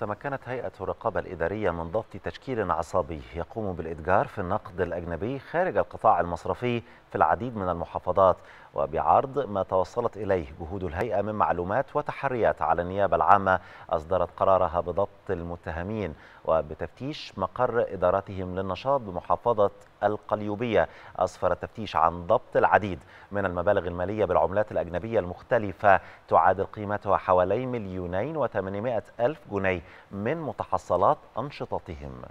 تمكنت هيئة الرقابة الإدارية من ضبط تشكيل عصابي يقوم بالإتجار في النقد الأجنبي خارج القطاع المصرفي في العديد من المحافظات وبعرض ما توصلت إليه جهود الهيئة من معلومات وتحريات على النيابة العامة أصدرت قرارها بضبط المتهمين وبتفتيش مقر إدارتهم للنشاط بمحافظة القليوبية أسفر التفتيش عن ضبط العديد من المبالغ المالية بالعملات الأجنبية المختلفة تعادل قيمتها حوالي مليونين وثمانمائة ألف جنيه من متحصلات أنشطتهم